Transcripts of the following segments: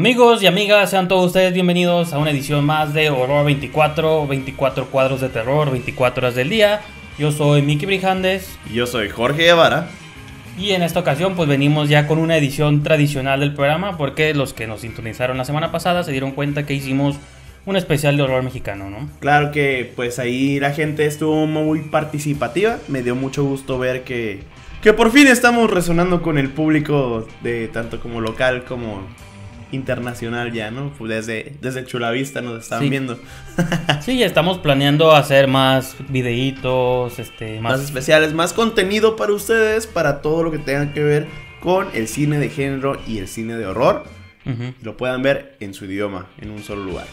Amigos y amigas, sean todos ustedes bienvenidos a una edición más de Horror 24, 24 cuadros de terror, 24 horas del día. Yo soy Miki Brijandes. Y yo soy Jorge Guevara. Y en esta ocasión pues venimos ya con una edición tradicional del programa porque los que nos sintonizaron la semana pasada se dieron cuenta que hicimos un especial de horror mexicano, ¿no? Claro que pues ahí la gente estuvo muy participativa, me dio mucho gusto ver que, que por fin estamos resonando con el público de tanto como local como internacional ya, ¿no? Pues desde, desde Chulavista nos están viendo. sí, ya estamos planeando hacer más videitos, este, más... especiales, más contenido para ustedes, para todo lo que tenga que ver con el cine de género y el cine de horror. Lo puedan ver en su idioma, en un solo lugar.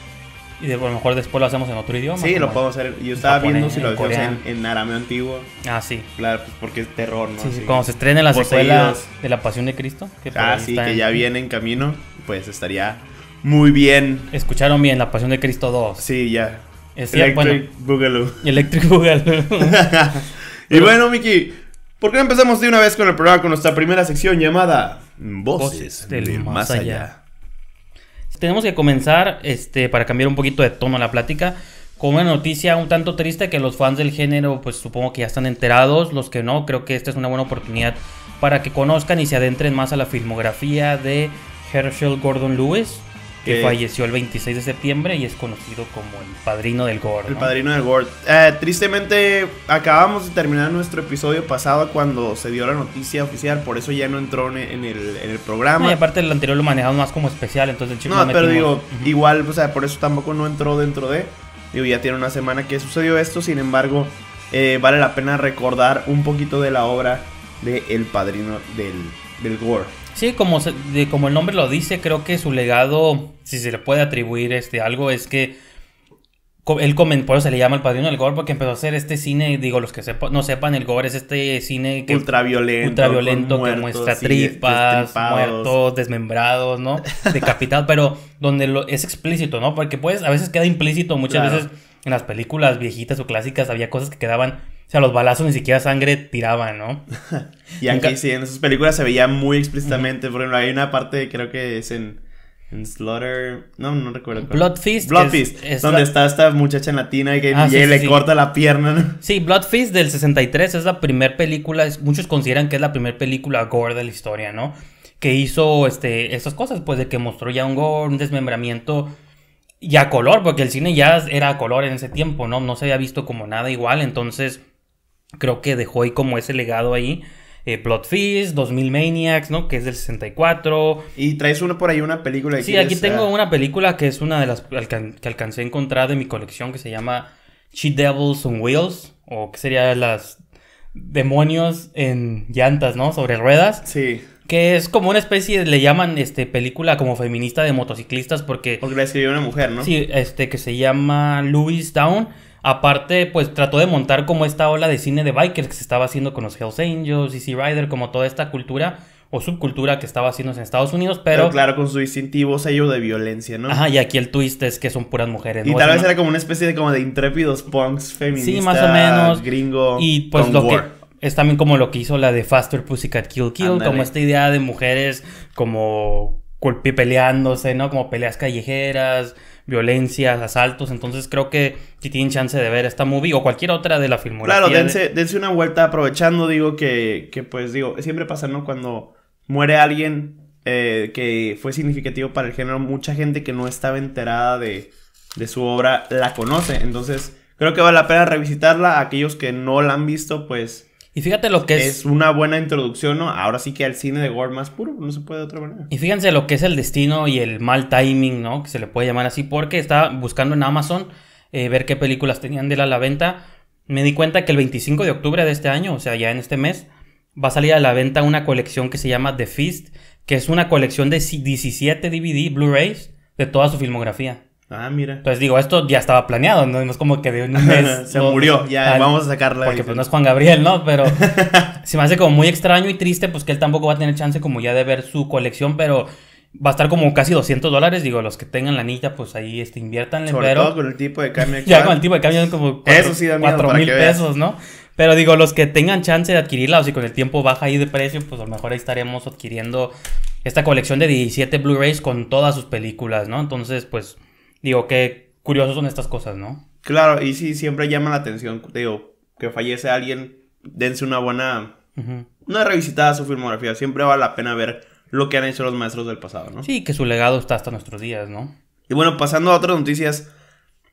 Y de, a lo mejor después lo hacemos en otro idioma. Sí, lo podemos hacer. Yo estaba viendo si lo hacemos en, arameo antiguo. Ah, sí. Claro, pues porque es terror, ¿no? Sí, sí. Cuando se estrenen las secuelas de la Pasión de Cristo. Que ah, sí, que ya viene en camino. Pues estaría muy bien. Escucharon bien, La Pasión de Cristo 2. Sí, ya. Electric google Electric Boogaloo. y bueno, Miki, ¿por qué no empezamos de una vez con el programa, con nuestra primera sección llamada Voces, del Más allá tenemos que comenzar, este, para cambiar un poquito de tono a la plática, con una noticia un tanto triste que los fans del género, pues supongo que ya están enterados, los que no, creo que esta es una buena oportunidad para que conozcan y se adentren más a la filmografía de Herschel Gordon Lewis, que eh, falleció el 26 de septiembre y es conocido como el padrino del gore. El padrino del gore. Eh, tristemente acabamos de terminar nuestro episodio pasado cuando se dio la noticia oficial, por eso ya no entró en el, programa. y aparte el anterior lo manejamos más como especial, entonces el chico No, pero digo, igual, o sea, por eso tampoco no entró dentro de... Digo, ya tiene una semana que sucedió esto, sin embargo, eh, vale la pena recordar un poquito de la obra de El Padrino del, del Gore. Sí, como, como el nombre lo dice, creo que su legado, si se le puede atribuir este, algo, es que él por eso se le llama el padrino del gore porque empezó a hacer este cine, digo, los que no sepan, el gore es este cine que... Ultraviolento. Ultraviolento que muestra tripas, muertos, desmembrados, ¿no? Decapitados, pero donde lo, es explícito, ¿no? Porque pues a veces queda implícito, muchas veces en las películas viejitas o clásicas había cosas que quedaban o sea, los balazos ni siquiera sangre tiraban, ¿no? y aquí sí, en esas películas se veía muy explícitamente. Por ejemplo, hay una parte, creo que es en, en Slaughter. No, no recuerdo. Bloodfist. Bloodfist. Es, donde está esta muchacha latina y que ah, le corta la pierna. Sí, Bloodfist del 63 es la primera película. Muchos consideran que es la primera película gore de la historia, ¿no? Que hizo este, estas cosas, pues de que mostró ya un gore, un desmembramiento y a color, porque el cine ya era a color en ese tiempo, ¿no? No se había visto como nada igual, entonces creo que dejó ahí como ese legado ahí. Eh, Plot Fist, 2000 Maniacs, ¿no? Que es del 64. Y traes uno por ahí una película. Sí, aquí tengo ah, una película que es una de las que alcancé a encontrar de mi colección que se llama Cheat Devils on Wheels, o que sería las demonios en llantas, ¿no? Sobre ruedas. Sí. Que es como una especie, le llaman este película como feminista de motociclistas porque... Porque la escribió una mujer, ¿no? Sí, este que se llama Louis Down Aparte, pues trató de montar como esta ola de cine de bikers que se estaba haciendo con los Hells Angels, Easy Rider, como toda esta cultura o subcultura que estaba haciendo en Estados Unidos, pero... claro, con su distintivo sello de violencia, ¿no? Ajá, y aquí el twist es que son puras mujeres. ¿no? Y tal vez era como una especie de como de intrépidos punks feministas. Sí, más o menos. Gringo. Y pues lo que... Es también como lo que hizo la de Faster Pussycat Kill Kill, como esta idea de mujeres como peleándose, ¿no? Como peleas callejeras, violencias, asaltos. Entonces creo que si tienen chance de ver esta movie o cualquier otra de la filmografía. Claro, dense, dense una vuelta aprovechando, digo que, que, pues digo, siempre pasa, ¿no? Cuando muere alguien eh, que fue significativo para el género, mucha gente que no estaba enterada de, de su obra la conoce. Entonces creo que vale la pena revisitarla. Aquellos que no la han visto, pues y fíjate lo que es. Es una buena introducción, ¿no? Ahora sí que al cine de gore más puro, no se puede de otra manera. Y fíjense lo que es el destino y el mal timing, ¿no? Que se le puede llamar así, porque estaba buscando en Amazon eh, ver qué películas tenían de la, la venta. Me di cuenta que el 25 de octubre de este año, o sea, ya en este mes, va a salir a la venta una colección que se llama The Fist, que es una colección de 17 DVD Blu-rays de toda su filmografía. Ah, mira. Entonces digo, esto ya estaba planeado, no, es como que de un mes. Se murió, ya vamos a sacarla. Porque pues no es Juan Gabriel, ¿no? Pero se me hace como muy extraño y triste, pues que él tampoco va a tener chance como ya de ver su colección, pero va a estar como casi 200 dólares. Digo, los que tengan la anilla, pues ahí este, inviértanle. Sobre todo con el tipo de cambio. ya con el tipo de cambio es como 4 mil pesos, ¿no? Pero digo, los que tengan chance de adquirirla, o si con el tiempo baja ahí de precio, pues a lo mejor ahí estaremos adquiriendo esta colección de 17 Blu-rays con todas sus películas, ¿no? Entonces, pues Digo, qué curiosos son estas cosas, ¿no? Claro, y sí, siempre llama la atención, digo, que fallece alguien, dense una buena, una revisitada su filmografía, siempre vale la pena ver lo que han hecho los maestros del pasado, ¿no? Sí, que su legado está hasta nuestros días, ¿no? Y bueno, pasando a otras noticias,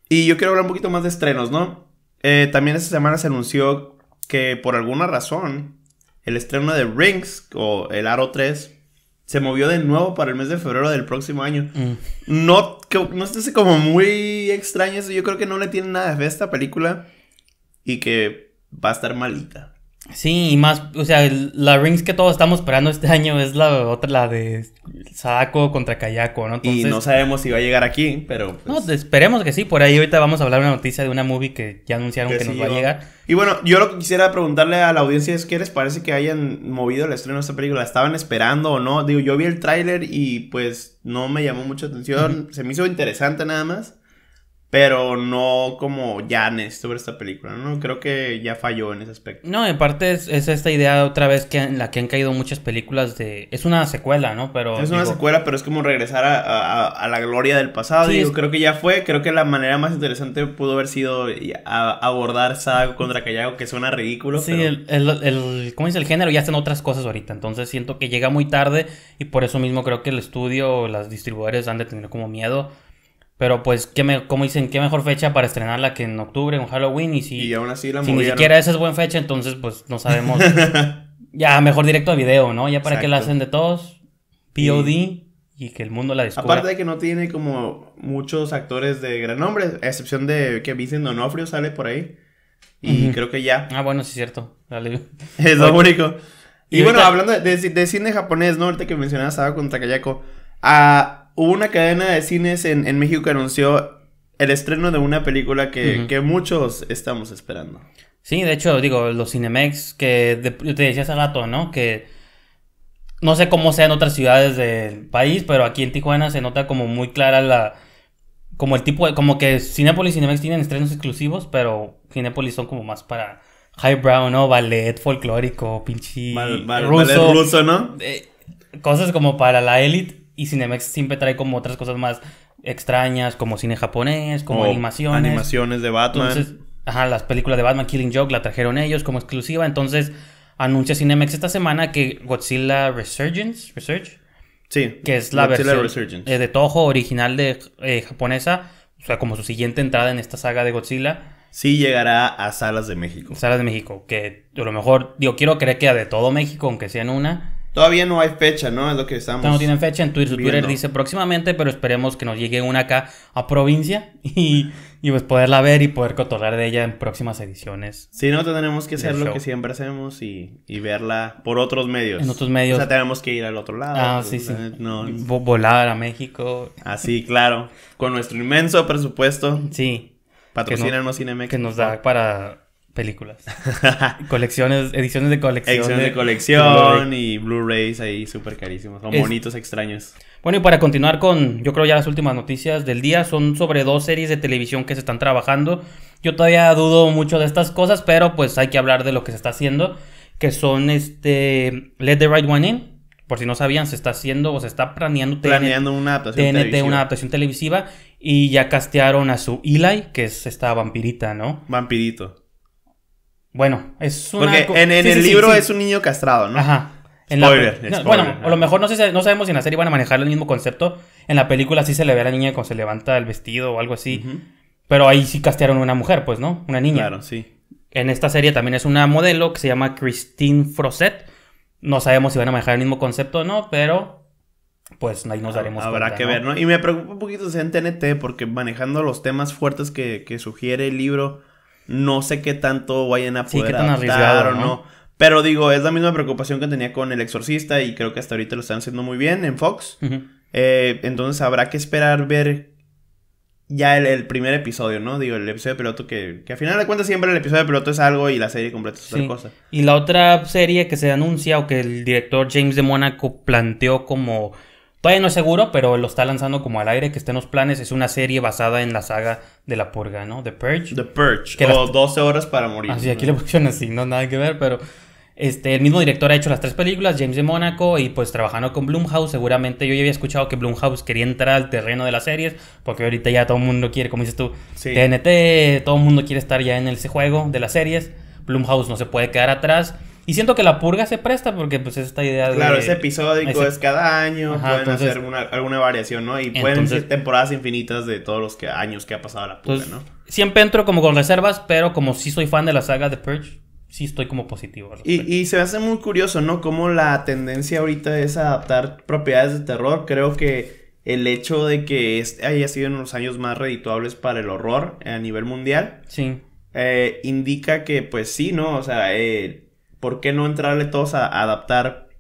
y yo quiero hablar un poquito más de estrenos, ¿no? Eh, también esta semana se anunció que por alguna razón el estreno de Rings o el Aro 3 se movió de nuevo para el mes de febrero del próximo año. Mm. No, que, no sé, como muy extraño eso. Yo creo que no le tiene nada de fe esta película y que va a estar malita. Sí, y más, o sea, la rings que todos estamos esperando este año es la otra, la de saco contra Kayako, ¿no? y no sabemos si va a llegar aquí, pero... No, pues pues, esperemos que sí, por ahí ahorita vamos a hablar de una noticia de una movie que ya anunciaron que, no nos va a llegar. Y bueno, yo lo que quisiera preguntarle a la audiencia es, ¿qué les parece que hayan movido el estreno de esta película? ¿la ¿Estaban esperando o no? Digo, yo vi el tráiler y pues no me llamó mucha atención, se me hizo interesante nada más pero no como Janes este, sobre esta película, ¿no? Creo que ya falló en ese aspecto. No, en parte es, esta idea otra vez que en la que han caído muchas películas de... Es una secuela, ¿no? Pero... Es una secuela, pero es como regresar a, la gloria del pasado. Sí, creo que ya fue, creo que la manera más interesante pudo haber sido abordar Saga contra Kayago, que suena ridículo. Sí, el, el, ¿Cómo dice el género? Ya hacen otras cosas ahorita, entonces siento que llega muy tarde y por eso mismo creo que el estudio, las distribuidores han de tener como miedo pero pues, ¿qué me, como dicen, qué mejor fecha para estrenarla que en octubre, en Halloween. Y si, aún así si ni siquiera esa es buena fecha, entonces pues no sabemos. ya, mejor directo a video, ¿no? Ya para que la hacen de todos. POD. Y... que el mundo la descubra. Aparte de que no tiene como muchos actores de gran nombre, a excepción de que Vincent Donofrio sale por ahí. Y creo que ya. Ah, bueno, sí es cierto. es lo único. Y, bueno, hablando de, de, cine japonés, ¿no? Ahorita que mencionabas estaba con Takayako. Ah... Hubo una cadena de cines en, México que anunció el estreno de una película que, muchos estamos esperando. Sí, de hecho, digo, los Cinemex que te decía hace rato, ¿no? Que no sé cómo sea en otras ciudades del país, pero aquí en Tijuana se nota como muy clara la... Como el tipo de, Como que Cinepolis y Cinemex tienen estrenos exclusivos, pero Cinepolis son como más para highbrow, ¿no? Ballet folclórico, pinche... ¿no? Eh, cosas como para la élite y Cinemex siempre trae como otras cosas más extrañas, como cine japonés, como animaciones. Animaciones de Batman. Entonces, ajá, las películas de Batman, Killing Joke, la trajeron ellos como exclusiva. Entonces, anuncia Cinemex esta semana que Godzilla Resurgence, Research, sí, que es la versión eh, de Toho original de eh, japonesa, o sea, como su siguiente entrada en esta saga de Godzilla. Sí llegará a salas de México. Salas de México, que a lo mejor, yo quiero creer que a de todo México, aunque sea en una. Todavía no hay fecha, ¿no? Es lo que estamos. No tienen fecha en Twitter. Twitter dice próximamente, pero esperemos que nos llegue una acá a provincia y, pues poderla ver y poder cotorrear de ella en próximas ediciones. Sí, no tenemos que hacer lo que siempre hacemos y, verla por otros medios. En otros medios. O sea, tenemos que ir al otro lado. Ah, pues, sí, sí. Eh, volar a México. Así, claro. Con nuestro inmenso presupuesto. Sí. Patrocínanos Cinemex. Que nos da para películas. colecciones, ediciones de colección. Ediciones de, colección y Blu-rays ahí súper carísimos. Son bonitos, extraños. Bueno, y para continuar con, yo creo ya las últimas noticias del día, son sobre dos series de televisión que se están trabajando. Yo todavía dudo mucho de estas cosas, pero pues hay que hablar de lo que se está haciendo, que son este Let the Right One In. Por si no sabían, se está haciendo o se está planeando, planeando una adaptación una adaptación televisiva. Y ya castearon a su Eli, que es esta vampirita, ¿no? Vampirito. Bueno, es una... Porque en, el libro es un niño castrado, ¿no? Ajá. spoiler, Bueno, a lo mejor no, sé, no sabemos si en la serie van a manejar el mismo concepto. En la película sí se le ve a la niña cuando se levanta el vestido o algo así. Pero ahí sí castearon una mujer, pues, ¿no? Una niña. Claro, sí. En esta serie también es una modelo que se llama Christine Froset. No sabemos si van a manejar el mismo concepto o no, pero pues ahí nos daremos cuenta, Habrá que ver, ¿no? Y me preocupa un poquito en TNT porque manejando los temas fuertes que sugiere el libro no sé qué tanto vayan a poder adaptar, o ¿no? Pero digo, es la misma preocupación que tenía con El Exorcista y creo que hasta ahorita lo están haciendo muy bien en Fox. Eh, entonces habrá que esperar ver ya el, primer episodio, ¿no? Digo, el episodio de piloto que, que al final de cuentas siempre el episodio de piloto es algo y la serie completa es otra cosa. Y la otra serie que se anuncia o que el director James de Mónaco planteó como Todavía no es seguro, pero lo está lanzando como al aire, que estén en los planes. Es una serie basada en la saga de la purga, ¿no? The Purge. The Purge. Que o 12 horas para morir. Así, aquí le pusieron así, no nada que ver, pero... Este, el mismo director ha hecho las tres películas, James de Mónaco, y pues trabajando con Blumhouse, seguramente yo ya había escuchado que Blumhouse quería entrar al terreno de las series, porque ahorita ya todo el mundo quiere, como dices tú, TNT, todo el mundo quiere estar ya en ese juego de las series, Blumhouse no se puede quedar atrás, y siento que la purga se presta porque pues esta idea de... Claro, es episódico, es cada año, pueden hacer alguna variación, ¿no? Y pueden ser temporadas infinitas de todos los que, años que ha pasado la purga, ¿no? Siempre entro como con reservas, pero como sí soy fan de la saga de Purge, sí estoy como positivo. Y, se me hace muy curioso, ¿no? Como la tendencia ahorita es adaptar propiedades de terror. Creo que el hecho de que este haya sido en los años más redituables para el horror a nivel mundial. Sí. Eh, indica que, pues sí, ¿no? O sea, eh, ¿por qué no entrarle todos a, adaptar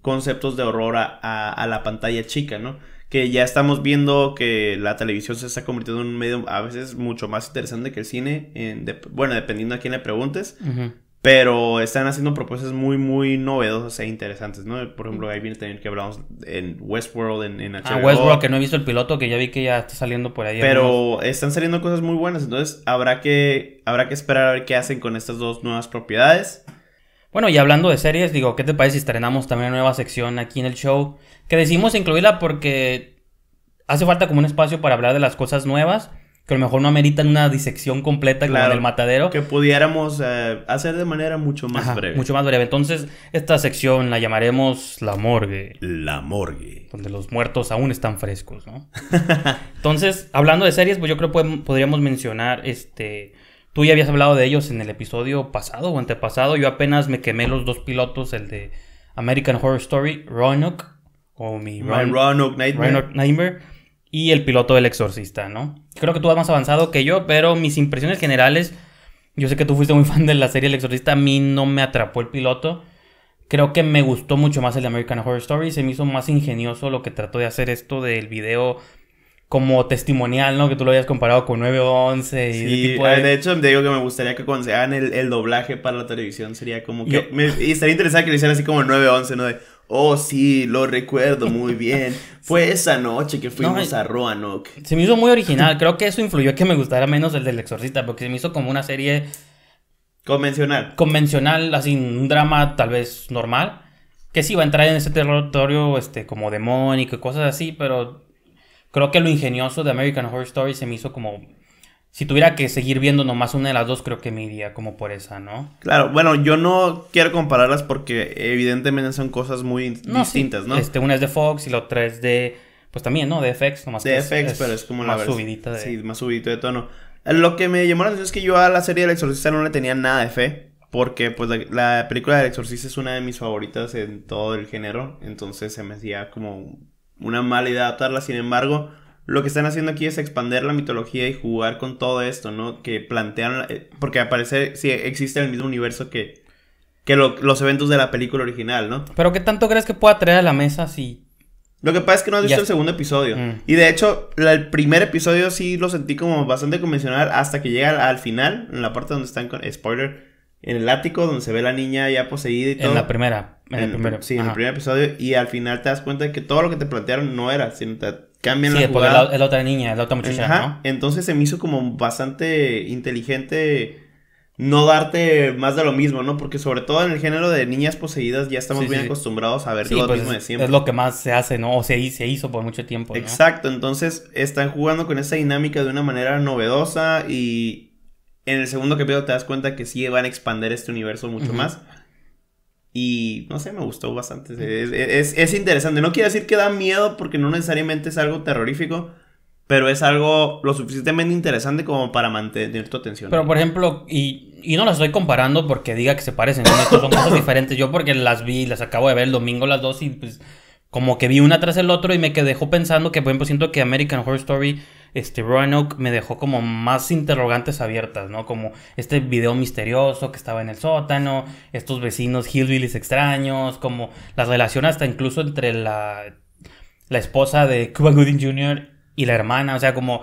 conceptos de horror a, la pantalla chica, ¿no? Que ya estamos viendo que la televisión se está convirtiendo en un medio a veces mucho más interesante que el cine, bueno, dependiendo a quién le preguntes, pero están haciendo propuestas muy, muy novedosas e interesantes, ¿no? Por ejemplo, ahí viene también que hablamos en Westworld, en, HBO. Ah, Westworld, que no he visto el piloto, que ya vi que ya está saliendo por ahí. Pero están saliendo cosas muy buenas, entonces habrá que, habrá que esperar a ver qué hacen con estas dos nuevas propiedades. Bueno, y hablando de series, digo, ¿qué te parece si estrenamos también una nueva sección aquí en el show? Que decidimos incluirla porque hace falta como un espacio para hablar de las cosas nuevas, que a lo mejor no ameritan una disección completa claro, como del matadero. Que pudiéramos eh, hacer de manera mucho más breve. Mucho más breve. Entonces, esta sección la llamaremos La Morgue. La Morgue. Donde los muertos aún están frescos, ¿no? Entonces, hablando de series, pues yo creo que podríamos mencionar este Tú ya habías hablado de ellos en el episodio pasado o antepasado. Yo apenas me quemé los dos pilotos, el de American Horror Story, Roanoke, o mi Roanoke, Nightmare. Nightmare, y el piloto del Exorcista, ¿no? Creo que tú vas más avanzado que yo, pero mis impresiones generales, yo sé que tú fuiste muy fan de la serie El Exorcista, a mí no me atrapó el piloto. Creo que me gustó mucho más el de American Horror Story, se me hizo más ingenioso lo que trató de hacer esto del video como testimonial, ¿no? Que tú lo habías comparado con 911 y sí, tipo de... hecho, te digo que me gustaría que cuando se hagan el, doblaje para la televisión sería como que... y estaría interesante que lo hicieran así como 9-11, ¿no? De, oh, sí, lo recuerdo muy bien. Fue esa noche que fuimos a Roanoke. Se me hizo muy original. Creo que eso influyó que me gustara menos el del exorcista, porque se me hizo como una serie... Convencional. Convencional, así, un drama tal vez normal. Que sí va a entrar en ese territorio, este, como demónico y cosas así, pero creo que lo ingenioso de American Horror Story se me hizo como si tuviera que seguir viendo nomás una de las dos, creo que me iría como por esa, ¿no? Claro, bueno, yo no quiero compararlas porque evidentemente son cosas muy distintas, ¿no? Este, una es de Fox y la otra es de, pues también, ¿no? De FX, nomás. De FX, pero es como la versión. subidita de... Sí, más subidito de tono. Lo que me llamó la atención es que yo a la serie del exorcista no le tenía nada de fe. Porque, pues, la, la película del exorcista es una de mis favoritas en todo el género. Entonces se me hacía como una mala idea adaptarla, sin embargo, lo que están haciendo aquí es expander la mitología y jugar con todo esto, ¿no? Que plantean, eh, porque aparece, si existe el mismo universo que, que los eventos de la película original, ¿no? Pero ¿qué tanto crees que pueda traer a la mesa si... Lo que pasa es que no has visto el segundo episodio. Mm. Y de hecho, el primer episodio sí lo sentí como bastante convencional hasta que llega al final, en la parte donde están con... Spoiler en el ático donde se ve la niña ya poseída y todo. En la primera. En, el Sí, en el primer episodio. Y al final te das cuenta de que todo lo que te plantearon no era, sino te cambian sí, la jugada. Sí, es la otra niña, la otra muchacha, Entonces se me hizo como bastante inteligente no darte más de lo mismo, ¿no? Porque sobre todo en el género de niñas poseídas ya estamos bien acostumbrados a ver lo pues mismo de siempre. Es lo que más se hace, ¿no? O se, se hizo por mucho tiempo. ¿no? Exacto, entonces están jugando con esa dinámica de una manera novedosa y, en el segundo capítulo te das cuenta que sí van a expandir este universo mucho más. Y no sé, me gustó bastante. Es, interesante. No quiere decir que da miedo porque no necesariamente es algo terrorífico, pero es algo lo suficientemente interesante como para mantener tu atención. Pero por ejemplo, y, no las estoy comparando porque diga que se parecen, son cosas diferentes. Yo porque las vi, las acabo de ver el domingo las dos y pues como que vi una tras el otro y me quedé pensando que por ejemplo siento que American Horror Story este Roanoke me dejó como más interrogantes abiertas, ¿no? Como este video misterioso que estaba en el sótano, estos vecinos hillbillies extraños, como las relación hasta incluso entre la, la esposa de Cuba Gooding Jr. y la hermana, o sea, como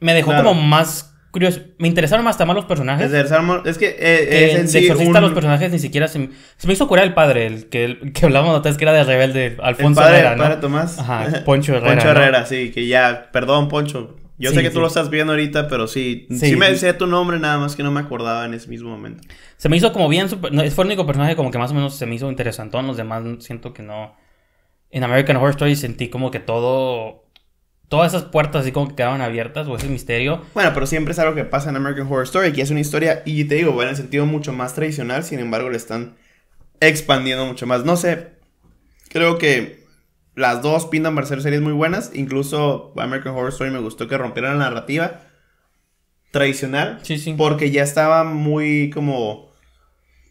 me dejó como más curioso. Me interesaron más más los personajes. Es que. Eh, eh, es que de Exorcista los personajes ni siquiera se me, se me hizo curar el padre, el que, que hablábamos antes que era de rebelde, Alfonso el padre, El padre Tomás. Ajá, Poncho Herrera. Poncho Herrera, sí, que ya. Perdón, Poncho. Yo sé que tú lo estás viendo ahorita, pero sí, sí. me decía tu nombre, nada más que no me acordaba en ese mismo momento. Se me hizo como bien. fue el único personaje como que más o menos se me hizo Todos Los demás siento que no. En American Horror Story sentí como que todo todas esas puertas así como que quedaban abiertas o ese misterio. Bueno, pero siempre es algo que pasa en American Horror Story, Aquí es una historia, y te digo, va en el sentido mucho más tradicional, sin embargo le están expandiendo mucho más. No sé, creo que las dos pintan para ser series muy buenas, incluso American Horror Story me gustó que rompieran la narrativa tradicional, sí, sí. porque ya estaba muy como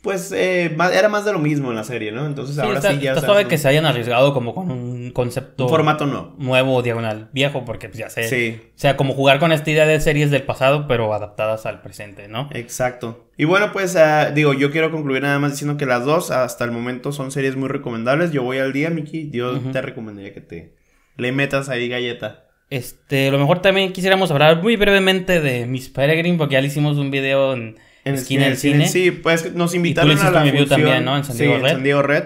pues eh, era más de lo mismo en la serie, ¿no? Entonces ahora sí ya... Está sabe que se hayan arriesgado como con un concepto... formato no. Nuevo, diagonal, viejo, porque pues, ya sé... Sí. O sea, como jugar con esta idea de series del pasado, pero adaptadas al presente, ¿no? Exacto. Y bueno, pues ah, digo, yo quiero concluir nada más diciendo que las dos hasta el momento son series muy recomendables. Yo voy al día, Miki. Yo te recomendaría que te le metas ahí galleta. Este, lo mejor también quisiéramos hablar muy brevemente de Miss Peregrine, porque ya le hicimos un video en en el cine, Sí, pues nos invitaron a la función. En San Diego sí, Red. Red.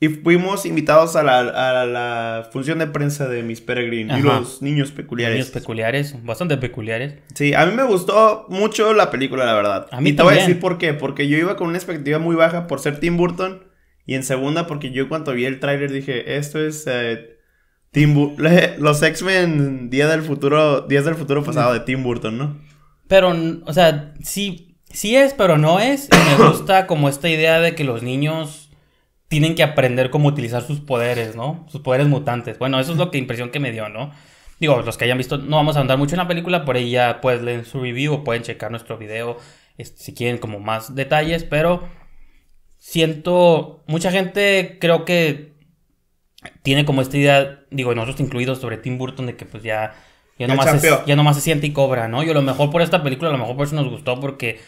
Y fuimos invitados a la, a la función de prensa de Miss Peregrine y los niños peculiares. Niños peculiares, bastante peculiares. Sí, a mí me gustó mucho la película, la verdad. A mí y te voy a decir por qué. Porque yo iba con una expectativa muy baja por ser Tim Burton. Y en segunda, porque yo cuando vi el tráiler dije, esto es eh, Tim los X-Men Día del Futuro, Días del Futuro pasado mm. de Tim Burton, ¿no? Pero, o sea, sí, sí es, pero no es. Y me gusta como esta idea de que los niños tienen que aprender cómo utilizar sus poderes, ¿no? Sus poderes mutantes. Bueno, eso es lo que impresión que me dio, ¿no? Digo, los que hayan visto, no vamos a andar mucho en la película, por ahí ya pues leen su review o pueden checar nuestro video este, si quieren como más detalles, pero siento, mucha gente creo que tiene como esta idea, digo, nosotros incluidos sobre Tim Burton, de que pues ya, ya, no ya nomás se siente y cobra, ¿no? Y a lo mejor por esta película, a lo mejor por eso nos gustó, porque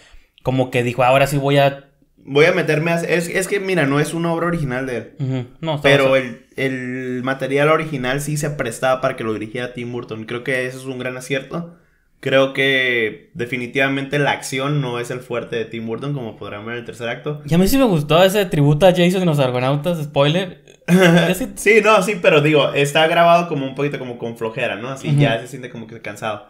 como que dijo, ahora sí voy a... Voy a meterme a... Es, que, mira, no es una obra original de él. no, pero el, material original sí se prestaba para que lo dirigiera Tim Burton. Creo que eso es un gran acierto. Creo que definitivamente la acción no es el fuerte de Tim Burton, como podrán ver en el tercer acto. Y a mí sí me gustó ese tributo a Jason en los Argonautas, spoiler. sí, no, sí, pero digo, está grabado como un poquito como con flojera, ¿no? Así ya se siente como que cansado.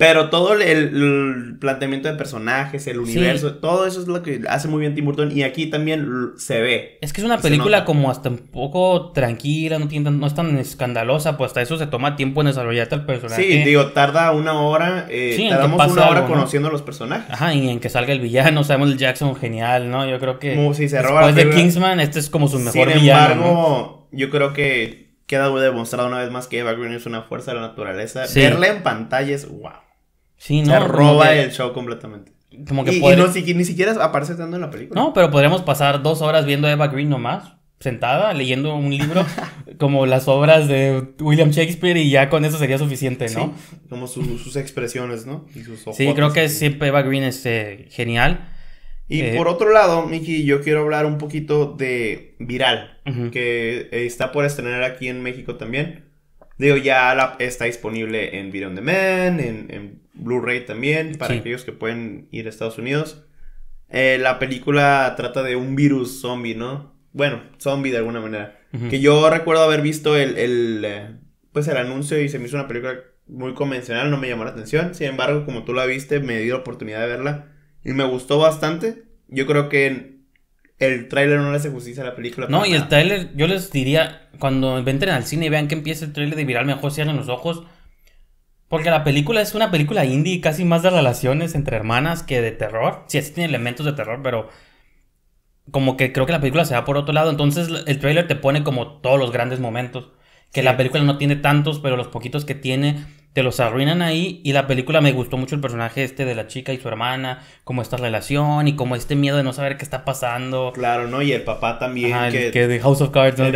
Pero todo el, planteamiento de personajes, el universo, todo eso es lo que hace muy bien Tim Burton. Y aquí también se ve. Es que es una película como hasta un poco tranquila, no, es tan escandalosa, pues hasta eso se toma tiempo en desarrollar el personaje. Sí, digo, tarda una hora, eh, sí, tardamos una hora conociendo a los personajes. Ajá, y en que salga el villano, sabemos el Jackson genial, ¿no? Yo creo que se después de Kingsman, este es como su mejor Sin villano. Sin embargo, yo creo que queda demostrado una vez más que Eva Green es una fuerza de la naturaleza. Verla en pantalla es wow. Sí, no, roba el show completamente. Como que puede. y ni siquiera aparece tanto en la película. No, pero podríamos pasar dos horas viendo a Eva Green nomás, sentada, leyendo un libro como las obras de William Shakespeare y ya con eso sería suficiente, ¿no? como sus expresiones, ¿no? Y sus ojos. Sí, creo que siempre Eva Green es eh, genial. Y eh, por otro lado, Miki, yo quiero hablar un poquito de Viral, que está por estrenar aquí en México también. Digo, ya está disponible en Video On Demand, en, en Blu-ray también, para aquellos que pueden ir a Estados Unidos. Eh, la película trata de un virus zombie, ¿no? Bueno, zombie de alguna manera. Que yo recuerdo haber visto el, eh, pues el anuncio y se me hizo una película muy convencional, no me llamó la atención. Sin embargo, como tú la viste, me dio la oportunidad de verla y me gustó bastante. Yo creo que el tráiler no le hace justicia a la película. No, y el tráiler, yo les diría, cuando entren al cine y vean que empieza el tráiler de Viral, mejor cierren los ojos porque la película es una película indie, casi más de relaciones entre hermanas que de terror. Sí, sí tiene elementos de terror, pero como que creo que la película se va por otro lado. Entonces el trailer te pone como todos los grandes momentos. Que la película no tiene tantos, pero los poquitos que tiene te los arruinan ahí y la película me gustó mucho el personaje este de la chica y su hermana, como esta relación y como este miedo de no saber qué está pasando. Claro, ¿no? Y el papá también. que, de House of Cards. ¿no? el,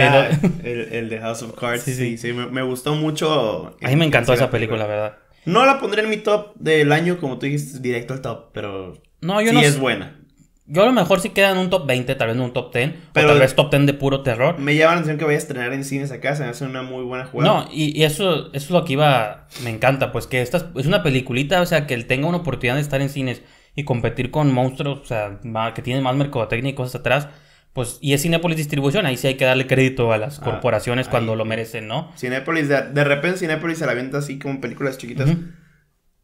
de House of Cards, sí, sí, sí, me, gustó mucho. A mí me encantó esa película, verdad. No la pondré en mi top del año, como tú dijiste, directo al top, pero no, yo sí es buena. Yo a lo mejor si quedan en un top 20, tal vez no un top 10. Pero o tal vez top 10 de puro terror. Me llama la atención que vaya a estrenar en cines acá, se me hace una muy buena jugada. No, y, eso, es lo que iba. Me encanta, pues que esta es, una peliculita, o sea, que él tenga una oportunidad de estar en cines y competir con monstruos, o sea, que tienen más mercadotecnia y cosas atrás. Pues, y es Cinepolis Distribución, ahí sí hay que darle crédito a las ah, corporaciones cuando lo merecen, ¿no? Cinepolis, de, repente Cinepolis se la venta así como películas chiquitas.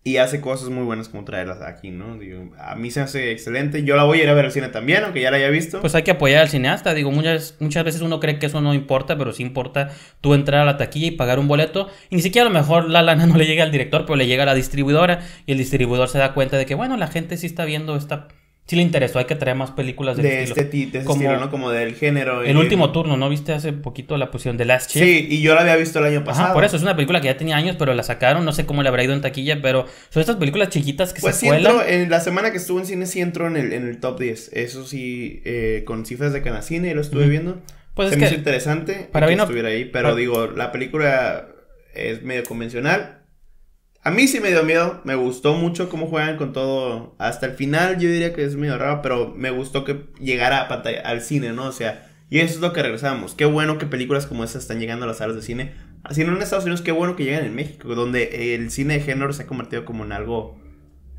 Y hace cosas muy buenas como traerlas aquí, ¿no? Digo, a mí se hace excelente. Yo la voy a ir a ver al cine también, aunque ya la haya visto. Pues hay que apoyar al cineasta. Digo, muchas, muchas veces uno cree que eso no importa, pero sí importa tú entrar a la taquilla y pagar un boleto. Y ni siquiera a lo mejor la lana no le llega al director, pero le llega a la distribuidora. Y el distribuidor se da cuenta de que, bueno, la gente sí está viendo esta sí le interesó, hay que traer más películas de, este, estilo. De este como, ¿no? Como del género. El último turno, ¿no? ¿Viste hace poquito la posición de Last Chip? Sí, y yo la había visto el año pasado. Ajá, por eso, es una película que ya tenía años, pero la sacaron, no sé cómo le habrá ido en taquilla, pero son estas películas chiquitas que pues se sí Pues, en la semana que estuvo en cine sí entró en el, en el top 10, eso sí, eh, con cifras de Canacine, y lo estuve viendo. Pues se es que Es interesante para que no... estuviera ahí, pero digo, la película es medio convencional, a mí sí me dio miedo, me gustó mucho cómo juegan con todo hasta el final, yo diría que es medio raro, pero me gustó que llegara a al cine, ¿no? O sea, y eso es lo que regresamos. Qué bueno que películas como esas están llegando a las salas de cine. Así no en Estados Unidos, qué bueno que llegan en México, donde el cine de género se ha convertido como en algo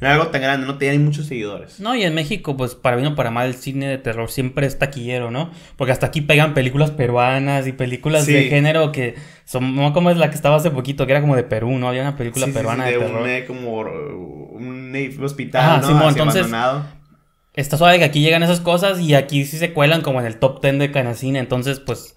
no Era algo tan grande, no tenía ni muchos seguidores. No, y en México, pues para bien o para mal, el cine de terror siempre es taquillero, ¿no? Porque hasta aquí pegan películas peruanas y películas de género que son, como es la que estaba hace poquito, que era como de Perú, ¿no? Había una película peruana de, de, terror. Un, eh, como uh, un eh, hospital, ¿no? entonces, Está suave que aquí llegan esas cosas y aquí sí se cuelan como en el top ten de Canacine, entonces pues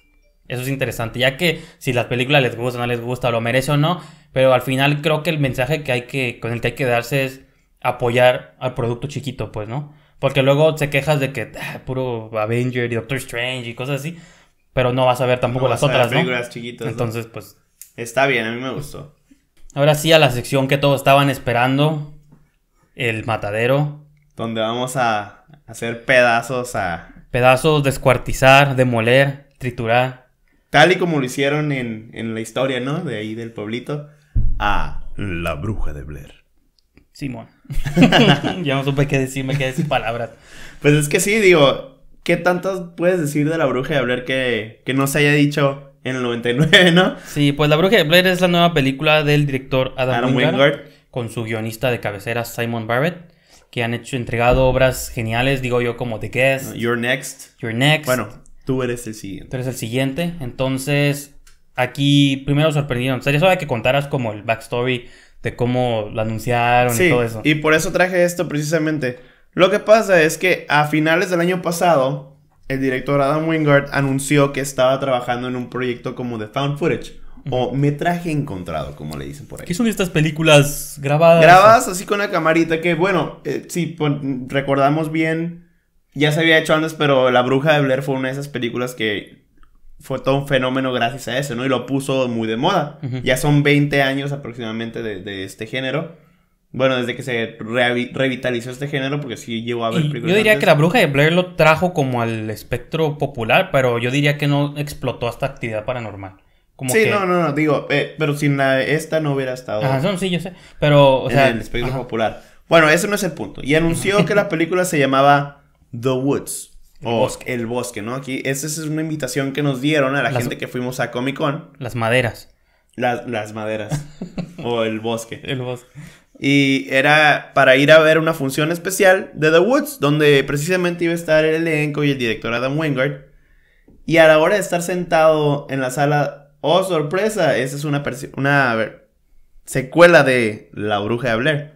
eso es interesante, ya que si las películas les gusta, no les gusta, lo merece o no, pero al final creo que el mensaje que hay que, con el que hay que darse es apoyar al producto chiquito, pues, ¿no? Porque luego te quejas de que ah, puro Avenger y Doctor Strange y cosas así, pero no vas a ver tampoco las otras, ¿no? chiquitas Entonces, pues está bien, a mí me gustó. Ahora sí a la sección que todos estaban esperando, el matadero, donde vamos a hacer pedazos a pedazos, descuartizar, demoler, triturar, tal y como lo hicieron en, en la historia, ¿no? De ahí del pueblito a la bruja de Blair. Simón. ya no supe qué decir, me quedé sin palabras. Pues es que sí, digo, ¿qué tantas puedes decir de la bruja de Blair que, no se haya dicho en el 99, no? Sí, pues la bruja de Blair es la nueva película del director Adam, Wingard, con su guionista de cabecera Simon Barrett que han hecho entregado obras geniales, digo yo como The Guest, You're Next, You're Next. Bueno, tú eres el siguiente. Tú eres el siguiente. Entonces, aquí primero sorprendieron. Sería suave que contaras como el backstory de cómo lo anunciaron y todo eso. Y por eso traje esto precisamente. Lo que pasa es que a finales del año pasado, el director Adam Wingard anunció que estaba trabajando en un proyecto como The Found Footage. O metraje encontrado, como le dicen por ahí. ¿Qué son estas películas grabadas? Grabadas así con una camarita que, bueno, eh, si recordamos bien, ya se había hecho antes, pero La Bruja de Blair fue una de esas películas que fue todo un fenómeno gracias a eso, ¿no? Y lo puso muy de moda. Ya son 20 años aproximadamente de, este género. Bueno, desde que se revitalizó este género, porque sí llegó a haber películas. Yo diría que la bruja de Blair lo trajo como al espectro popular, pero yo diría que no explotó hasta actividad paranormal. Como sí, no, no, no, digo, eh, pero sin esta no hubiera estado. Ah, sí, yo sé. Pero, o en el espectro popular. Bueno, ese no es el punto. Y anunció que la película se llamaba The Woods. El, bosque. el bosque, ¿no? Aquí, esa es una invitación que nos dieron a la gente que fuimos a Comic Con. Las maderas. las maderas. o el bosque. El bosque. Y era para ir a ver una función especial de The Woods, donde precisamente iba a estar el elenco y el director Adam Wingard. Y a la hora de estar sentado en la sala, oh sorpresa, esa es una, una secuela de La Bruja de Blair.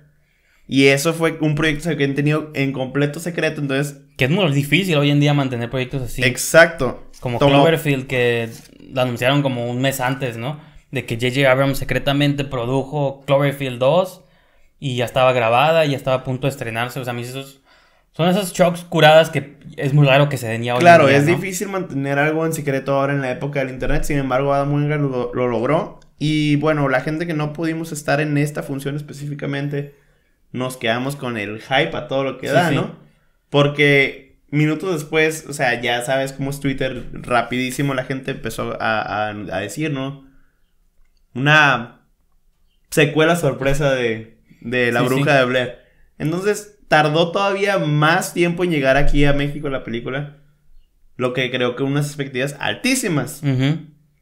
Y eso fue un proyecto que han tenido en completo secreto, entonces... Que es muy difícil hoy en día mantener proyectos así. Exacto. Como Cloverfield, que lo anunciaron como un mes antes, ¿no? De que J.J. Abrams secretamente produjo Cloverfield 2 y ya estaba grabada, y ya estaba a punto de estrenarse. O sea, mis esos... Son esas shocks curadas que es muy raro que se den hoy Claro, en día, es difícil mantener algo en secreto ahora en la época del internet. Sin embargo, Adam Wingard lo logró. Y bueno, la gente que no pudimos estar en esta función específicamente nos quedamos con el hype a todo lo que da, ¿no? Porque minutos después, o sea, ya sabes cómo es Twitter, rapidísimo la gente empezó a, decir, ¿no? Una secuela sorpresa de, de La Bruja de Blair. Entonces, tardó todavía más tiempo en llegar aquí a México la película. Lo que creo que unas expectativas altísimas.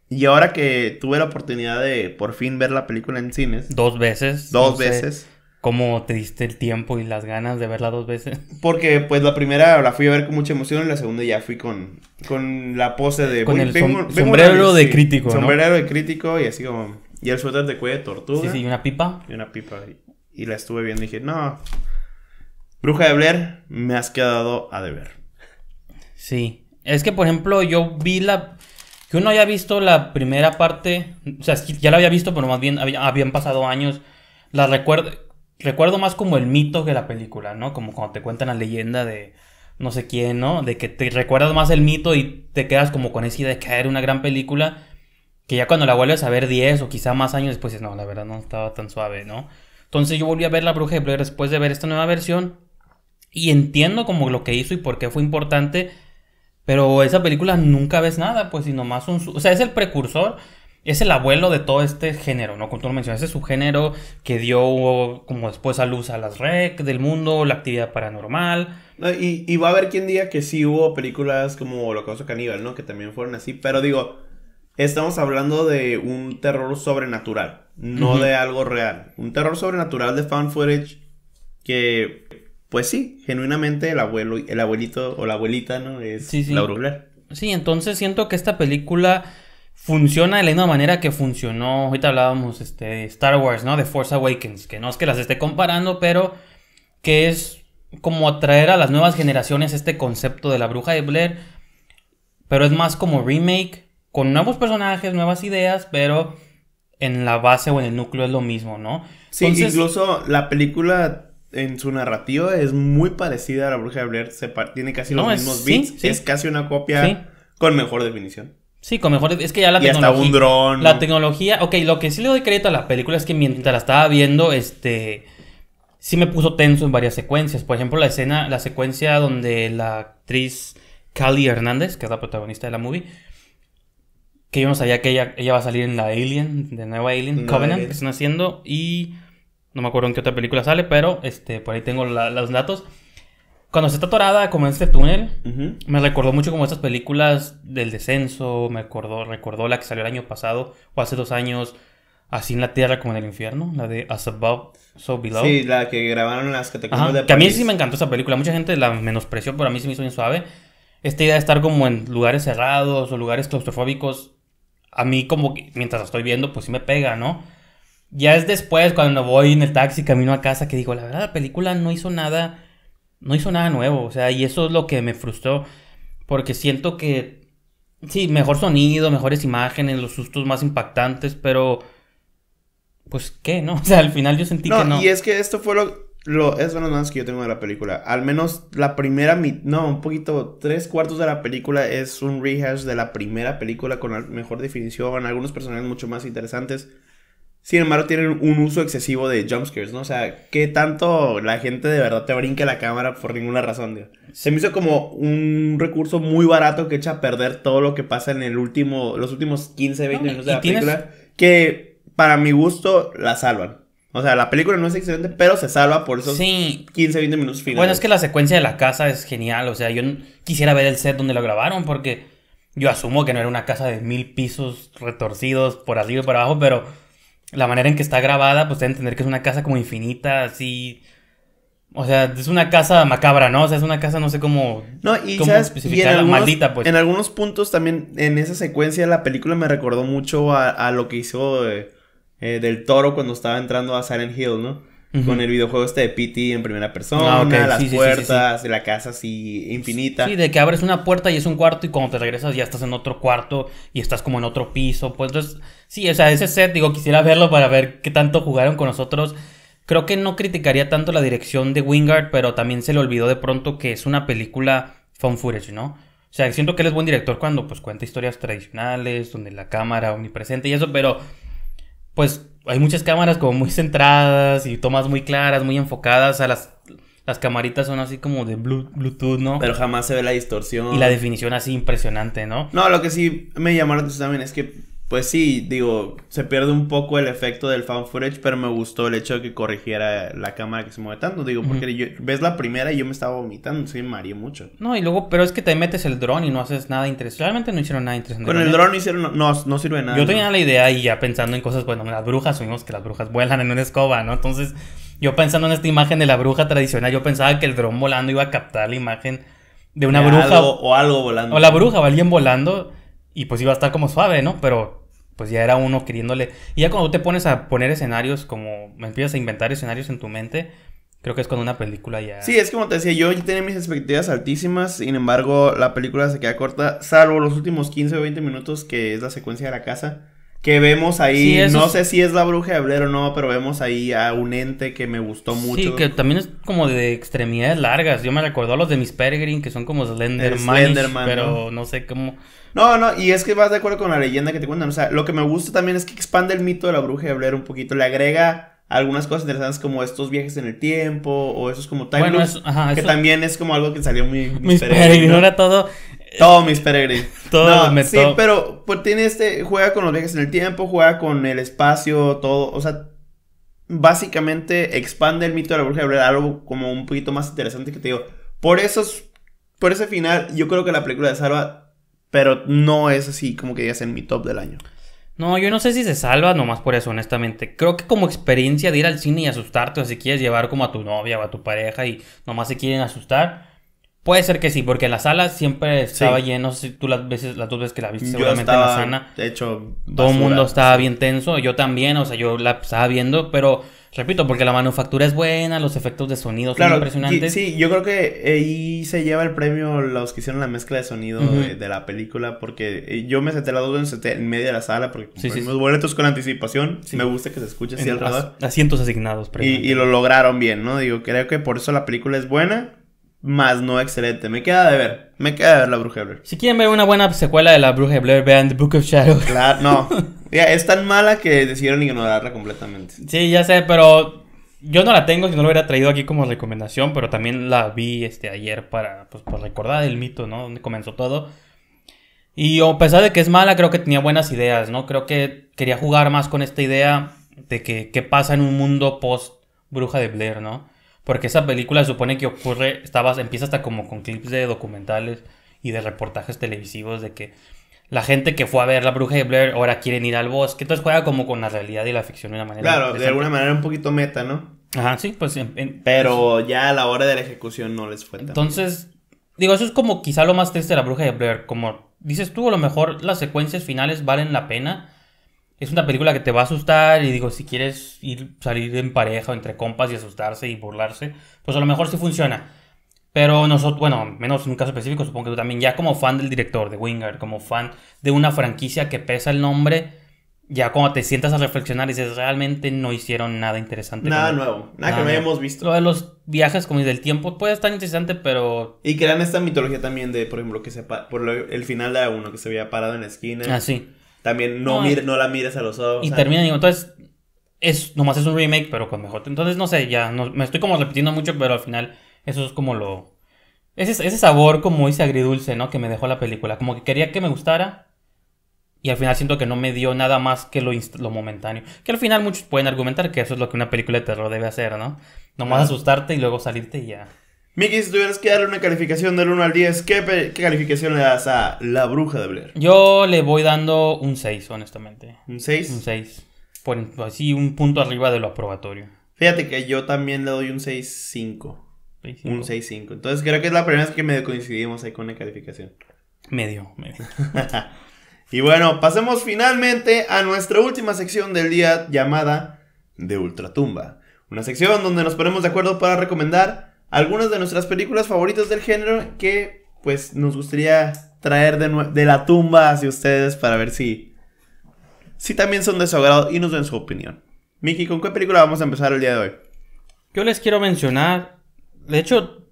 Y ahora que tuve la oportunidad de por fin ver la película en cines. Dos veces. Dos veces. ¿Cómo te diste el tiempo y las ganas de verla dos veces? Porque pues la primera la fui a ver con mucha emoción y la segunda ya fui con, con la pose de... Con el sombrero de, crítico. Sombrero de crítico y así como... Y el suéter de cuello de tortuga. Sí, sí, y una pipa. Y una pipa. Y, la estuve viendo y dije, no, Bruja de Blair, me has quedado a deber. Sí. Es que, por ejemplo, yo vi la... Que uno había visto la primera parte, o sea, ya la había visto, pero más bien habían pasado años. La recuerdo, recuerdo más como el mito que la película, ¿no? Como cuando te cuentan la leyenda de no sé quién, ¿no? De que te recuerdas más el mito y te quedas como con esa idea de que ah, era una gran película, que ya cuando la vuelves a ver 10 o quizá más años después, no, la verdad no estaba tan suave, ¿no? Entonces yo volví a ver La Bruja de Blair después de ver esta nueva versión y entiendo como lo que hizo y por qué fue importante, pero esa película nunca ves nada, pues, sino más un... O sea, es el precursor es el abuelo de todo este género, ¿no? con tú lo mencionaste, su género que dio como después a luz a las rec del mundo, la actividad paranormal. Y, va a haber quien diga que sí hubo películas como Holocausto Caníbal, ¿no? Que también fueron así, pero digo, estamos hablando de un terror sobrenatural, no de algo real. Un terror sobrenatural de fan footage que, pues sí, genuinamente el abuelo, el abuelito o la abuelita, ¿no? Es sí, sí. la Sí, entonces siento que esta película funciona de la misma manera que funcionó, ahorita hablábamos este, Star Wars, ¿no? De Force Awakens, que no es que las esté comparando, pero que es como atraer a las nuevas generaciones este concepto de la bruja de Blair, pero es más como remake, con nuevos personajes, nuevas ideas, pero en la base o en el núcleo es lo mismo, ¿no? Sí, incluso la película en su narrativa es muy parecida a la bruja de Blair, tiene casi los mismos beats, es casi una copia con mejor definición. Sí, con mejores. Es que ya la y tecnología. La tecnología. Ok, lo que sí le doy crédito a la película es que mientras la estaba viendo, este. Sí me puso tenso en varias secuencias. Por ejemplo, la escena, la secuencia donde la actriz Cali Hernández, que es la protagonista de la movie, que yo no sabía que ella, ella va a salir en la Alien, de nueva Alien, Covenant, que están haciendo. Y no me acuerdo en qué otra película sale, pero este, por ahí tengo los datos cuando está atorada como en este túnel, me recordó mucho como estas películas del descenso, me recordó, recordó la que salió el año pasado o hace dos años, así en la tierra como en el infierno, la de As Above, So Below. Sí, la que grabaron las catacumbas de Que a mí sí me encantó esa película, mucha gente la menospreció, pero a mí sí me hizo bien suave. Esta idea de estar como en lugares cerrados o lugares claustrofóbicos, a mí como que mientras la estoy viendo, pues sí me pega, ¿no? Ya es después cuando voy en el taxi camino a casa que digo, la verdad la película no hizo nada no hizo nada nuevo, o sea, y eso es lo que me frustró, porque siento que, sí, mejor sonido, mejores imágenes, los sustos más impactantes, pero, pues, ¿qué, no? O sea, al final yo sentí que no. y es que esto fue lo, lo es lo más que yo tengo de la película, al menos la primera, no, un poquito, tres cuartos de la película es un rehash de la primera película con la mejor definición, algunos personajes mucho más interesantes, sin embargo, tienen un uso excesivo de jumpscares, ¿no? O sea, ¿qué tanto la gente de verdad te brinque la cámara por ninguna razón, Se me hizo como un recurso muy barato que echa a perder todo lo que pasa en el último, los últimos 15, 20 minutos de la película. Que para mi gusto la salvan. O sea, la película no es excelente, pero se salva por esos 15, 20 minutos finales. Bueno, es que la secuencia de la casa es genial. O sea, yo quisiera ver el set donde lo grabaron porque yo asumo que no era una casa de mil pisos retorcidos por arriba y por abajo, pero la manera en que está grabada, pues deben entender que es una casa como infinita, así. O sea, es una casa macabra, ¿no? O sea, es una casa, no sé cómo. No, y, cómo maldita, pues. En algunos puntos también, en esa secuencia la película me recordó mucho a, lo que hizo eh, eh, Del Toro cuando estaba entrando a Silent Hill, ¿no? Con el videojuego este de Pity en primera persona, ah, las puertas, de la casa así infinita. Sí, de que abres una puerta y es un cuarto y cuando te regresas ya estás en otro cuarto y estás como en otro piso. Pues entonces, sí, o sea, ese set, digo, quisiera verlo para ver qué tanto jugaron con nosotros. Creo que no criticaría tanto la dirección de Wingard, pero también se le olvidó de pronto que es una película found footage, ¿no? O sea, siento que él es buen director cuando pues cuenta historias tradicionales, donde la cámara omnipresente y eso, pero pues hay muchas cámaras como muy centradas y tomas muy claras, muy enfocadas. O las, las camaritas son así como de Bluetooth, ¿no? Pero jamás se ve la distorsión. Y la definición así impresionante, ¿no? No, lo que sí me llamaron también es que pues sí, digo, se pierde un poco el efecto del fan footage, pero me gustó el hecho de que corrigiera la cámara que se mueve tanto. Digo, porque ves la primera y yo me estaba vomitando, sí, me mareé mucho. No, y luego, pero es que te metes el dron y no haces nada interesante. Realmente no hicieron nada interesante. Con el dron hicieron, no, no, sirve nada. Yo tenía la idea y ya pensando en cosas, bueno, las brujas, oímos que las brujas vuelan en una escoba, ¿no? Entonces, yo pensando en esta imagen de la bruja tradicional, yo pensaba que el dron volando iba a captar la imagen de una bruja. o algo volando. O la bruja o alguien volando. Y pues iba a estar como suave, ¿no? Pero pues ya era uno queriéndole. Y ya cuando te pones a poner escenarios, como me empiezas a inventar escenarios en tu mente, creo que es cuando una película ya. Sí, es como te decía, yo tenía mis expectativas altísimas, sin embargo, la película se queda corta, salvo los últimos 15 o 20 minutos, que es la secuencia de la casa que vemos ahí, no sé si es la bruja de Blair o no, pero vemos ahí a un ente que me gustó mucho. Sí, que también es como de extremidades largas. Yo me recuerdo a los de Miss Peregrine, que son como Slenderman. Slenderman. Pero ¿no? sé cómo. No, no, y es que vas de acuerdo con la leyenda que te cuentan. O sea, lo que me gusta también es que expande el mito de la bruja de Blair un poquito. Le agrega algunas cosas interesantes como estos viajes en el tiempo o esos como time que también es como algo que salió muy... Miss Peregrine, ¿no? era todo todo mis peregrinos Sí, pero pues, tiene este. Juega con los viajes en el tiempo, juega con el espacio, todo. O sea, básicamente expande el mito de la bruja algo como un poquito más interesante que te digo. Por eso, Por ese final, yo creo que la película de Salva. Pero no es así como que digas en mi top del año. No, yo no sé si se salva nomás por eso, honestamente. Creo que como experiencia de ir al cine y asustarte, o si quieres llevar como a tu novia o a tu pareja y nomás se quieren asustar, Puede ser que sí, porque la sala siempre estaba sí. lleno. Si tú las veces, las dos veces que la viste, seguramente en la sana. De hecho, todo el mundo estaba bien tenso. Yo también, o sea, yo la estaba viendo, pero repito, porque la manufactura es buena, los efectos de sonido son impresionantes. Sí, sí, yo creo que ahí se lleva el premio los que hicieron la mezcla de sonido de, la película, porque eh, yo me senté la dos en, en medio de la sala porque sí, sí, boletos con anticipación. Me gusta que se escuche así alrededor. Sí, asientos asignados, y, y lo lograron bien, ¿no? Digo, creo que por eso la película es buena más no excelente. Me queda de ver. Me queda de ver la Bruja de Blair. Si quieren ver una buena secuela de la Bruja de Blair, vean The Book of Shadows. Claro, no. es tan mala que decidieron ignorarla completamente. Sí, ya sé, pero yo no la tengo si no la hubiera traído aquí como recomendación, pero también la vi este ayer para, pues, recordar el mito, ¿no? Donde comenzó todo. Y a pesar de que es mala, creo que tenía buenas ideas, ¿no? Creo que quería jugar más con esta idea de que qué pasa en un mundo post Bruja de Blair, ¿no? Porque esa película supone que ocurre, estabas, empieza hasta como con clips de documentales y de reportajes televisivos de que la gente que fue a ver la bruja de Blair ahora quieren ir al bosque. Entonces juega como con la realidad y la ficción de una manera. Claro, de alguna manera un poquito meta, ¿no? Ajá, sí, pues. Pero pues, ya a la hora de la ejecución no les fue Entonces, digo, eso es como quizá lo más triste de la bruja de Blair. Como dices tú, a lo mejor las secuencias finales valen la pena es una película que te va a asustar y digo, si quieres ir salir en pareja o entre compas y asustarse y burlarse, pues a lo mejor sí funciona. Pero nosotros, bueno, menos en un caso específico, supongo que tú también, ya como fan del director de winger como fan de una franquicia que pesa el nombre, ya cuando te sientas a reflexionar y dices, realmente no hicieron nada interesante. Nada nuevo, nada, que no hayamos visto. Lo de los viajes como del tiempo puede estar interesante, pero... Y crean esta mitología también de, por ejemplo, que se por el final de uno que se había parado en la esquina. Ah, sí. También no, no la mires a los ojos. Y termina, entonces, es, nomás es un remake, pero con mejor. Entonces, no sé, ya, me estoy como repitiendo mucho, pero al final, eso es como lo... Ese, ese sabor, como dice agridulce, ¿no? Que me dejó la película. Como que quería que me gustara, y al final siento que no me dio nada más que lo, lo, momentáneo. Que al final muchos pueden argumentar que eso es lo que una película de terror debe hacer, ¿no? Nomás asustarte y luego salirte y ya. Miki, si tuvieras que darle una calificación del 1 al 10, ¿qué, calificación le das a La Bruja de Blair? Yo le voy dando un 6, honestamente. ¿Un 6? Un 6. Por, así un punto arriba de lo aprobatorio. Fíjate que yo también le doy un 6-5. Un 6-5. Entonces creo que es la primera vez que medio coincidimos ahí con una calificación. Medio, medio. y bueno, pasemos finalmente a nuestra última sección del día llamada De Ultratumba. Una sección donde nos ponemos de acuerdo para recomendar algunas de nuestras películas favoritas del género que pues nos gustaría traer de, la tumba hacia ustedes para ver si, si también son de su agrado y nos den su opinión. Miki, ¿con qué película vamos a empezar el día de hoy? Yo les quiero mencionar, de hecho,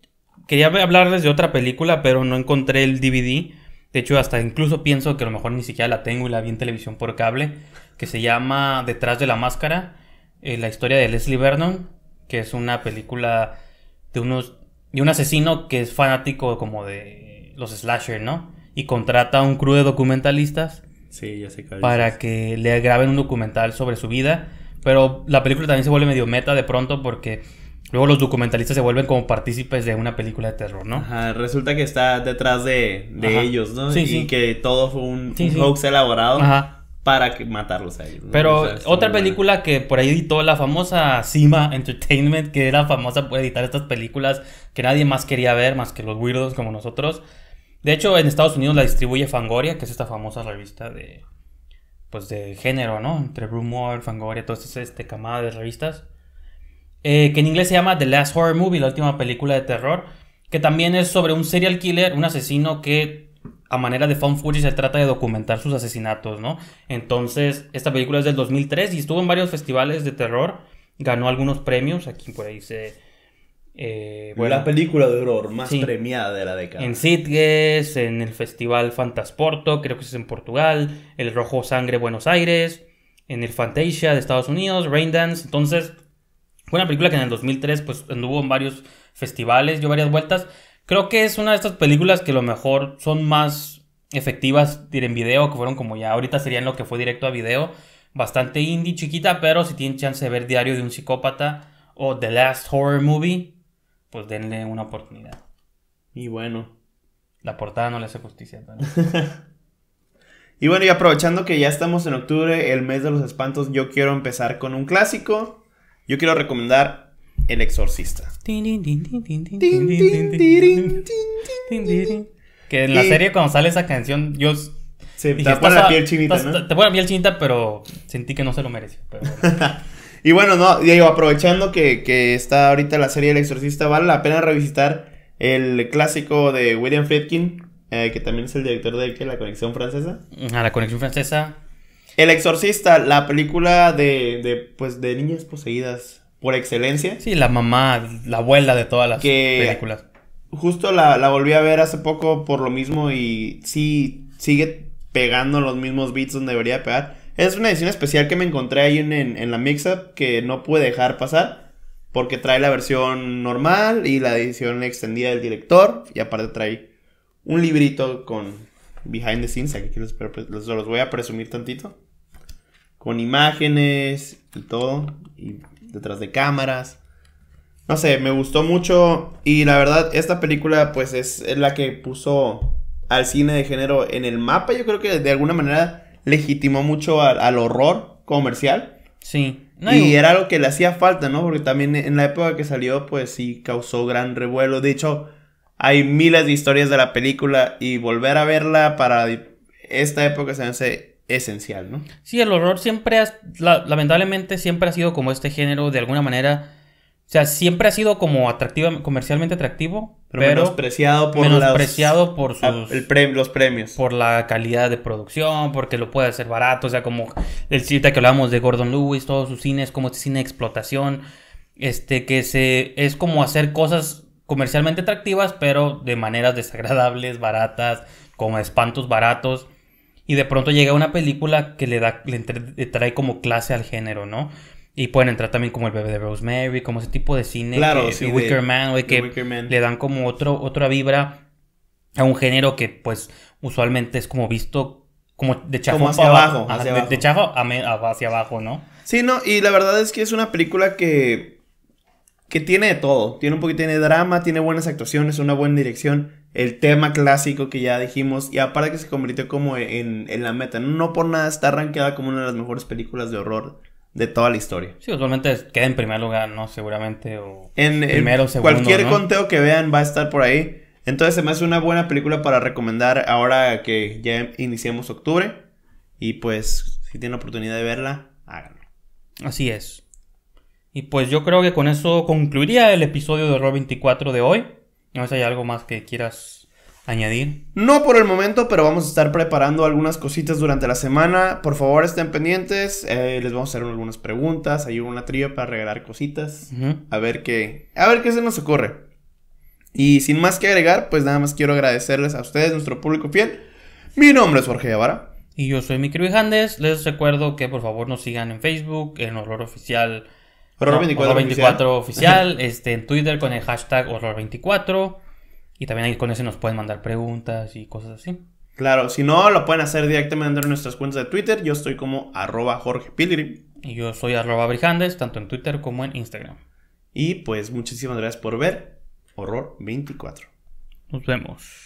quería hablarles de otra película, pero no encontré el DVD. De hecho, hasta incluso pienso que a lo mejor ni siquiera la tengo y la vi en televisión por cable, que se llama Detrás de la Máscara, eh, la historia de Leslie Vernon, que es una película de unos un asesino que es fanático como de los slasher, ¿no? Y contrata a un crew de documentalistas sí, para que le graben un documental sobre su vida. Pero la película también se vuelve medio meta de pronto porque luego los documentalistas se vuelven como partícipes de una película de terror, ¿no? Ajá, resulta que está detrás de, ellos, ¿no? Sí, y que todo fue un, un hoax elaborado. Ajá para que matarlos ahí. ellos. Pero otra película que por ahí editó la famosa Cima Entertainment, que era famosa por editar estas películas que nadie más quería ver más que los weirdos como nosotros. De hecho, en Estados Unidos la distribuye Fangoria, que es esta famosa revista de pues de género, ¿no? Entre Rumor, Fangoria, todas este, camada de revistas. Eh, que en inglés se llama The Last Horror Movie, la última película de terror, que también es sobre un serial killer, un asesino que a manera de found footage se trata de documentar sus asesinatos, ¿no? Entonces, esta película es del 2003 y estuvo en varios festivales de terror, ganó algunos premios, aquí por ahí se... Eh, bueno, la película de horror más premiada de la década. En Sitges, en el Festival Fantasporto, creo que es en Portugal, el Rojo Sangre Buenos Aires, en el Fantasia de Estados Unidos, Raindance. Entonces, fue una película que en el 2003 pues anduvo en varios festivales, dio varias vueltas, Creo que es una de estas películas que a lo mejor son más efectivas en video, que fueron como ya ahorita serían lo que fue directo a video. Bastante indie, chiquita, pero si tienen chance de ver Diario de un Psicópata o The Last Horror Movie, pues denle una oportunidad. Y bueno. La portada no le hace justicia. y bueno, y aprovechando que ya estamos en octubre, el mes de los espantos, yo quiero empezar con un clásico. Yo quiero recomendar el Exorcista. Que en la serie cuando sale esa canción, yo... te pone la piel chinita, Te pone la piel chinita, pero sentí que no se lo merece y bueno, no, aprovechando que, está ahorita la serie El Exorcista, vale la pena revisitar el clásico de William Friedkin, que también es el director de La Conexión Francesa. A La Conexión Francesa. El Exorcista, la película de, pues, de niñas poseídas por excelencia. Sí, la mamá, la abuela de todas las películas. Justo la, volví a ver hace poco por lo mismo y sí, sigue pegando los mismos beats donde debería pegar. Es una edición especial que me encontré ahí en, la mix-up que no pude dejar pasar porque trae la versión normal y la edición extendida del director y aparte trae un librito con behind the scenes, aquí los, los, voy a presumir tantito, con imágenes y todo y detrás de cámaras. No sé, me gustó mucho y la verdad esta película pues es, la que puso al cine de género en el mapa. Yo creo que de alguna manera legitimó mucho al horror comercial. Sí. y era algo que le hacía falta, ¿no? Porque también en la época que salió pues sí causó gran revuelo. De hecho, hay miles de historias de la película y volver a verla para esta época se me hace esencial, ¿no? Sí, el horror siempre, ha, lamentablemente, siempre ha sido como este género, de alguna manera. O sea, siempre ha sido como atractivo, comercialmente atractivo, pero, menospreciado por, por sus, los premios. Por la calidad de producción, porque lo puede hacer barato. O sea, como el cita que hablábamos de Gordon Lewis, todos sus cines, como este cine de explotación. Este, que se, es como hacer cosas comercialmente atractivas, pero de maneras desagradables, baratas, como espantos baratos y de pronto llega una película que le, da, le, trae como clase al género, ¿no? Y pueden entrar también como El bebé de Rosemary, como ese tipo de cine. Claro, sí, Wicker Man, que le dan como otro, otra vibra a un género que, pues, usualmente es como visto como de chafa hacia abajo, de, hacia abajo, ¿no? Sí, no, y la verdad es que es una película que que tiene de todo, tiene un poquito de drama, tiene buenas actuaciones, una buena dirección, el tema clásico que ya dijimos, y aparte que se convirtió como en, la meta. No por nada está rankeada como una de las mejores películas de horror de toda la historia. Sí, usualmente queda en primer lugar, ¿no? Seguramente, o en, primero, Cualquier conteo que vean va a estar por ahí. Entonces se me hace una buena película para recomendar ahora que ya iniciamos octubre. Y pues, si tienen oportunidad de verla, háganlo. Así es. Y pues yo creo que con eso concluiría el episodio de Horror 24 de hoy. No sé, hay algo más que quieras añadir. No por el momento, pero vamos a estar preparando algunas cositas durante la semana. Por favor, estén pendientes. Eh, les vamos a hacer algunas preguntas. Hay una trío para regalar cositas. A ver qué. A ver qué se nos ocurre. Y sin más que agregar, pues nada más quiero agradecerles a ustedes, nuestro público fiel. Mi nombre es Jorge Guevara. Y yo soy Micro Vijandes. Les recuerdo que por favor nos sigan en Facebook, en Horror Oficial Horror24, oficial, este, en Twitter con el hashtag Horror24. Y también ahí con ese nos pueden mandar preguntas y cosas así. Claro, si no, lo pueden hacer directamente en nuestras cuentas de Twitter. Yo estoy como arroba Jorge Y yo soy arroba Brijandes, tanto en Twitter como en Instagram. Y pues muchísimas gracias por ver Horror 24. Nos vemos.